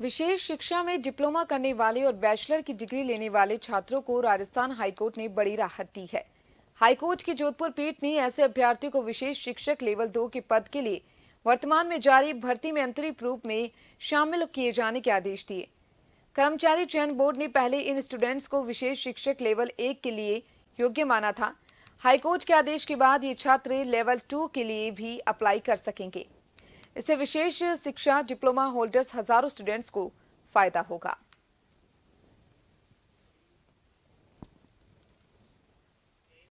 विशेष शिक्षा में डिप्लोमा करने वाले और बैचलर की डिग्री लेने वाले छात्रों को राजस्थान हाईकोर्ट ने बड़ी राहत दी है हाईकोर्ट की जोधपुर पीठ ने ऐसे अभ्यर्थियों को विशेष शिक्षक लेवल दो के पद के लिए वर्तमान में जारी भर्ती में अंतरिम रूप में शामिल किए जाने के आदेश दिए कर्मचारी चयन बोर्ड ने पहले इन स्टूडेंट्स को विशेष शिक्षक लेवल एक के लिए योग्य माना था हाईकोर्ट के आदेश के बाद ये छात्र लेवल टू के लिए भी अप्लाई कर सकेंगे इससे विशेष शिक्षा डिप्लोमा होल्डर्स हजारों स्टूडेंट्स को फायदा होगा